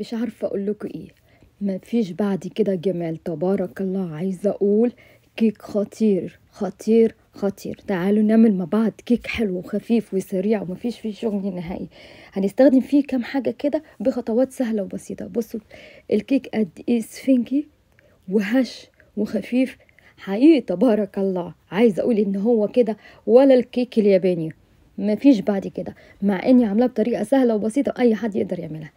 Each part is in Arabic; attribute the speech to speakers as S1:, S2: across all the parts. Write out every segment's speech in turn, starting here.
S1: مش عارفة اقول لكم ايه ما فيش بعد كده جمال تبارك الله عايزة اقول كيك خطير خطير خطير تعالوا نعمل مع بعض كيك حلو وخفيف وسريع فيش فيه شغل نهائي هنستخدم فيه كام حاجة كده بخطوات سهلة وبسيطة بصوا الكيك قد ايه سفنجي وهش وخفيف حقيقي تبارك الله عايزه اقول ان هو كده ولا الكيك الياباني مفيش بعد كده مع اني عاملاه بطريقه سهله وبسيطه اي حد يقدر يعملها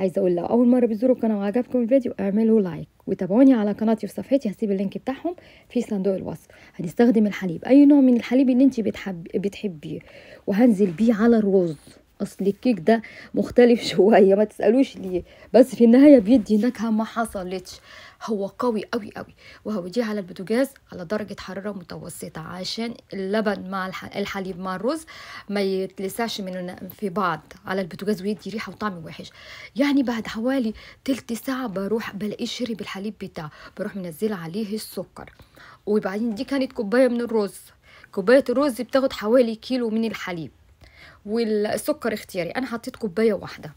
S1: عايزه اقول لو اول مره بتزوروا القناه وعجبكم الفيديو اعملوا لايك وتابعوني على قناتي وصفحتي هسيب اللينك بتاعهم في صندوق الوصف هنستخدم الحليب اي نوع من الحليب اللي انت بتحب بتحبيه وهنزل بيه على الرز اصل الكيك ده مختلف شويه ما تسالوش ليه بس في النهايه بيدي نكهه ما حصلتش هو قوي قوي قوي وهوديه على البوتاجاز على درجة حرارة متوسطة عشان اللبن مع الحليب مع الرز ما يتلسعش من في بعض على البوتاجاز ويدي ريحة وطعم وحش يعني بعد حوالي تلت ساعة بروح بلاقيه شري الحليب بتاعه بروح منزله عليه السكر وبعدين دي كانت كوباية من الرز كوباية الرز بتاخد حوالي كيلو من الحليب والسكر اختياري انا حطيت كوباية واحدة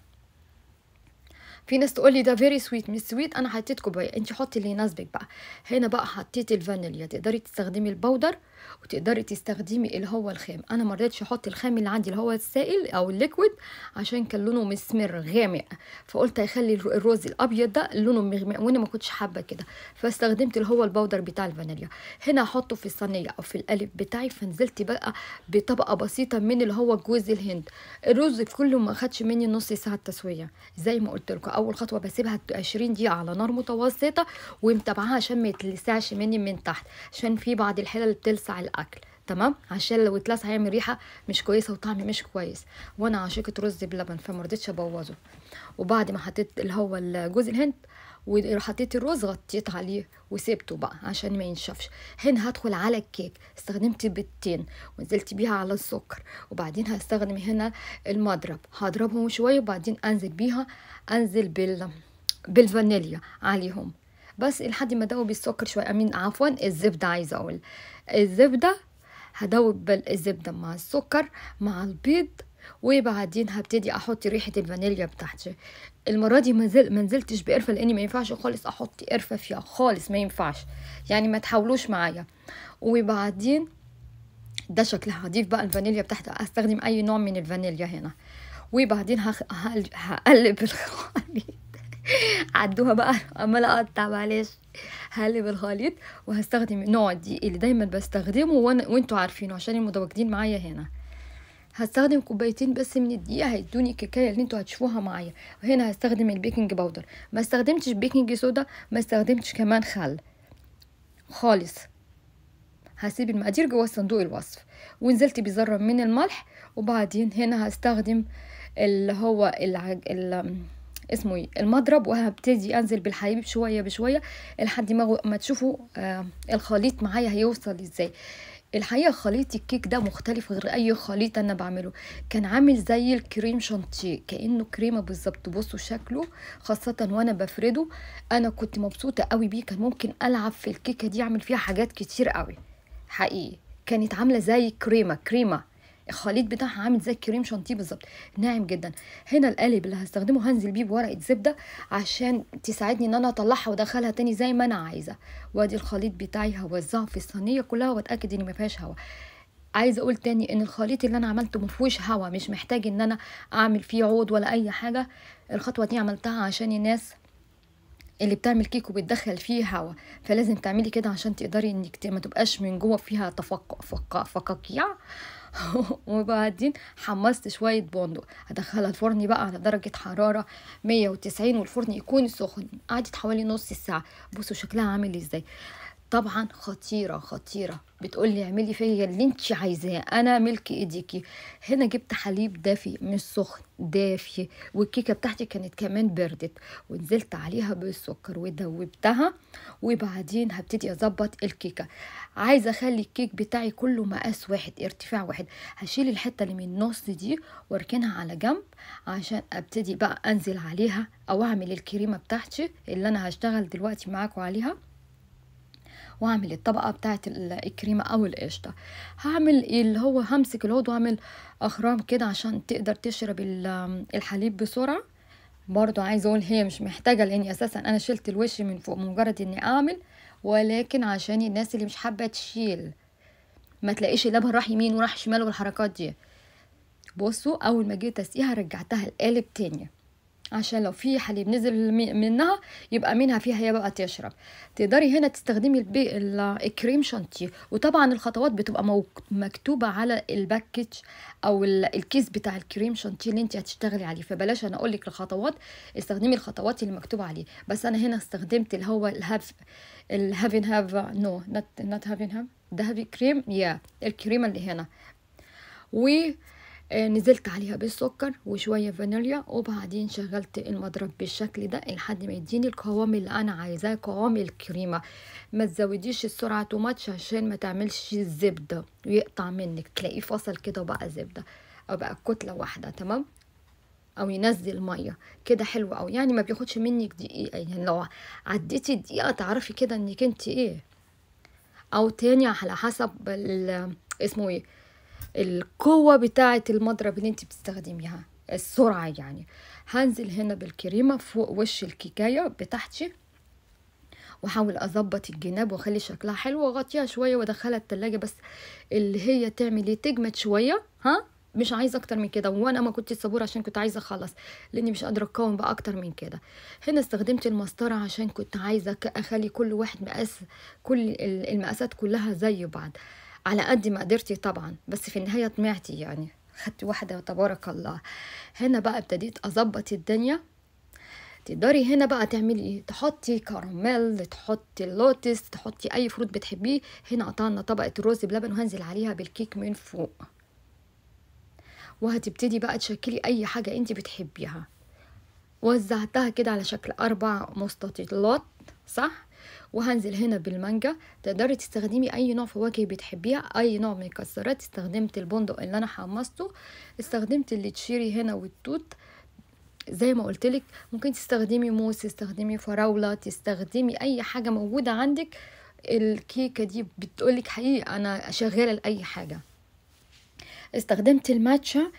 S1: في ناس تقول لي ده فيري سويت مش سويت انا حطيت كوبايه انت حطي اللي يناسبك بقى هنا بقى حطيت الفانيليا تقدري تستخدمي البودر وتقدري تستخدمي اللي هو الخام انا ما رضيتش احط الخام اللي عندي اللي هو السائل او الليكويد عشان كان لونه مسمر غامق فقلت هيخلي الرز الابيض ده لونه مغمق وانا ما كنتش حابه كده فاستخدمت اللي هو البودر بتاع الفانيليا هنا احطه في الصينيه او في القالب بتاعي فنزلت بقى بطبقه بسيطه من اللي هو جوز الهند الرز كله ما خدش مني نص ساعه تسويه زي ما قلت لكم اول خطوه بسيبها 20 دقيقه على نار متوسطه ومتابعاها عشان ما يتلسعش مني من تحت عشان في بعض الحلل بتلسع الاكل تمام عشان لو اتلسع هيعمل ريحه مش كويسه وطعم مش كويس وانا عاشقه رز بلبن فما رضيتش ابوظه وبعد ما حطيت اللي هو جوز الهند وحطيت الرز غطيت عليه وسبته بقى عشان ما ينشفش هنا هدخل على الكيك استخدمت بيضتين ونزلت بيها على السكر وبعدين هستخدم هنا المضرب هضربهم شويه وبعدين انزل بيها انزل بال بالفانيليا عليهم بس لحد ما ادوب السكر شويه امين عفوا الزبده عايزه اقول الزبده هدوب الزبده مع السكر مع البيض وبعدين هبتدي احط ريحه الفانيليا بتاعتي المره دي ما نزلتش بقرفه لاني ما ينفعش خالص احط قرفه فيها خالص ما ينفعش يعني ما تحاولوش معايا وبعدين ده شكلها هضيف بقى الفانيليا بتاعتي استخدم اي نوع من الفانيليا هنا وبعدين هقلب الخليط عدوها بقى عمال اقطع معلش هقلب الخليط وهستخدم النوع دي اللي دايما بستخدمه وانتوا عارفينه عشان المتواجدين معايا هنا هستخدم كوبايتين بس من الدقيق هيدوني الكيكايه اللي انتوا هتشوفوها معايا وهنا هستخدم البيكنج باودر ما استخدمتش بيكنج سودا ما استخدمتش كمان خل خالص هسيب المقادير جوه صندوق الوصف ونزلت بذره من الملح وبعدين هنا هستخدم اللي هو العج... ال... اسمه ايه المضرب وهبتدي انزل بالحليب شويه بشويه لحد ما ما تشوفوا آه الخليط معايا هيوصل ازاي آه الحقيقه خليط الكيك ده مختلف غير اي خليط انا بعمله كان عامل زي الكريم شانتيه كانه كريمه بالظبط بصوا شكله خاصه وانا بفرده انا كنت مبسوطه قوي بيه كان ممكن العب في الكيكه دي اعمل فيها حاجات كتير قوي حقيقي كانت عامله زي كريمه كريمه الخليط بتاعها عامل زي الكريم شانتيه بالظبط ناعم جدا هنا القالب اللي هستخدمه هنزل بيه بورقه زبده عشان تساعدني ان انا اطلعها وادخلها تاني زي ما انا عايزه وادي الخليط بتاعي هوزعه في الصينيه كلها واتاكد ان مفيهاش هوا عايزه اقول تاني ان الخليط اللي انا عملته ما فيهوش هوا مش محتاج ان انا اعمل فيه عود ولا اي حاجه الخطوه دي عملتها عشان الناس اللي بتعمل كيك وبتدخل فيه هوا فلازم تعملي كده عشان تقدري انك ما تبقاش من جوه فيها تفقع فقاقيع فقا وبعدين حمصت شوية بندق هدخلها الفرن بقى على درجة حرارة مية وتسعين والفرن يكون سخن قعدت حوالي نص ساعة بصوا شكلها عامل ازاي طبعا خطيرة خطيرة بتقول لي اعملي فيا اللي انت عايزاه انا ملك ايديكي هنا جبت حليب دافي مش سخن دافي والكيكة بتاعتي كانت كمان بردت ونزلت عليها بالسكر ودوبتها وبعدين هبتدي اظبط الكيكة عايزة اخلي الكيك بتاعي كله مقاس واحد ارتفاع واحد هشيل الحتة اللي من النص دي واركنها على جنب عشان ابتدي بقى انزل عليها او اعمل الكريمة بتاعتي اللي انا هشتغل دلوقتي معاكم عليها واعمل الطبقه بتاعت الكريمه او القشطه هعمل اللي هو همسك الهود واعمل اخرام كده عشان تقدر تشرب الحليب بسرعه برضو عايزه اقول هي مش محتاجه لاني اساسا انا شلت الوش من فوق مجرد اني اعمل ولكن عشان الناس اللي مش حابه تشيل ما تلاقيش لبها راح يمين وراح شمال والحركات دي بصوا اول ما جيت اسقيها رجعتها القالب تاني عشان لو في حليب نزل منها يبقى منها فيها هي بقى تشرب تقدري هنا تستخدمي الكريم شانتيه وطبعا الخطوات بتبقى مكتوبه على الباكج او الكيس بتاع الكريم شانتيه اللي انت هتشتغلي عليه فبلاش انا اقول لك الخطوات استخدمي الخطوات اللي مكتوبه عليه بس انا هنا استخدمت اللي هو الهاف الهافين هاف نو نوت نوت هافين هاف ذهبي كريم يا الكريمه اللي هنا و آه، نزلت عليها بالسكر وشوية فانيليا وبعدين شغلت المضرب بالشكل ده لحد ما يديني القوام اللي انا عايزاه قوام الكريمة ما تزوديش السرعة توماتش عشان ما تعملش الزبدة ويقطع منك تلاقيه فصل كده وبقى زبدة او بقى كتلة واحدة تمام او ينزل ميه كده حلو او يعني ما بياخدش منك دقيقه يعني لو عديتي دقيقه تعرفي كده انك انت ايه او تاني على حسب اسمه ايه القوة بتاعة المضرب اللي انت بتستخدميها السرعة يعني هنزل هنا بالكريمة فوق وش الكيكاية بتاعتي وحاول اظبط الجناب واخلي شكلها حلو واغطيها شويه وادخلها التلاجة بس اللي هي تعمل ايه تجمد شويه ها مش عايزه اكتر من كده وانا ما كنت صبورة عشان كنت عايزه اخلص لاني مش قادره اتكون بقى اكتر من كده هنا استخدمت المسطره عشان كنت عايزه اخلي كل واحد مقاس كل المقاسات كلها زي بعض على قد ما قدرتي طبعا بس في النهاية طمعتي يعني خدت واحدة تبارك الله هنا بقى ابتديت أظبط الدنيا تقدري هنا بقى تعملي ايه تحطي كراميل تحطي اللوتس تحطي اي فروت بتحبيه هنا قطعنا طبقه رز بلبن وهنزل عليها بالكيك من فوق وهتبتدي بقى تشكلي اي حاجه انت بتحبيها وزعتها كده على شكل اربع مستطيلات صح وهنزل هنا بالمانجا تقدري تستخدمي اي نوع فواكه بتحبيها اي نوع من المكسرات استخدمت البندق اللي انا حمصته استخدمت اللي تشيري هنا والتوت زي ما قلتلك ممكن تستخدمي موز تستخدمي فراولة تستخدمي اي حاجة موجودة عندك الكيكة دي بتقولك حقيقي انا شغالة لأي حاجة استخدمت الماتشا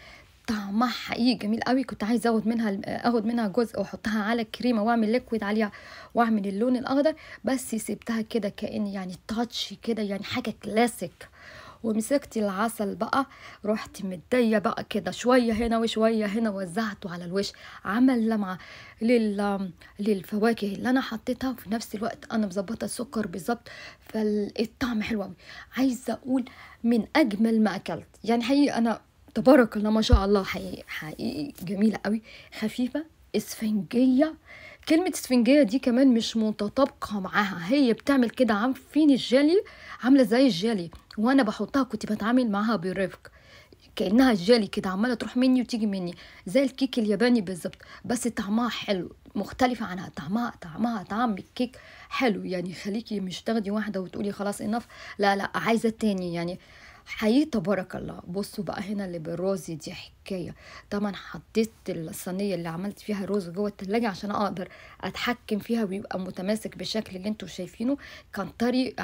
S1: طعمها حقيقي جميل قوي كنت عايزه اخد منها اخد منها جزء واحطها على الكريمه واعمل ليكويد عليها واعمل اللون الاخضر بس سبتها كده كان يعني تاتش كده يعني حاجه كلاسيك ومسكت العسل بقى رحت مديه بقى كده شويه هنا وشويه هنا وزعته على الوش عمل لمعه لل للفواكه اللي انا حطيتها وفي نفس الوقت انا مظبطه السكر بالظبط فالطعم حلو قوي عايزه اقول من اجمل ما اكلت يعني حقيقي انا تبارك الله ما شاء الله حقيقي جميله قوي خفيفه اسفنجيه كلمة اسفنجية دي كمان مش متطابقة معاها هي بتعمل كده عارفين الجيلي عاملة زي الجيلي وانا بحطها كنت بتعامل معاها برفق كانها الجيلي كده عماله تروح مني وتيجي مني زي الكيك الياباني بالظبط بس طعمها حلو مختلفة عنها طعمها طعمها طعم الكيك حلو يعني خليكي مش تاخدي واحدة وتقولي خلاص انف لا لا عايزة تاني يعني حقيقة تبارك الله بصوا بقى هنا اللي بالرز دي حكايه طبعا حطيت الصينيه اللي عملت فيها الرز جوه التلاجة عشان اقدر اتحكم فيها ويبقى متماسك بالشكل اللي انتوا شايفينه كان طري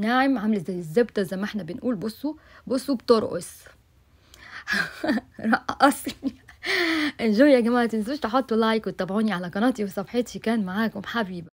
S1: ناعم عامل زي الزبده زي ما احنا بنقول بصوا بصوا بترقص رقصني انجوي يا جماعه متنسوش تحطوا لايك وتتابعوني على قناتي وصفحتي كان معاكم حبيبه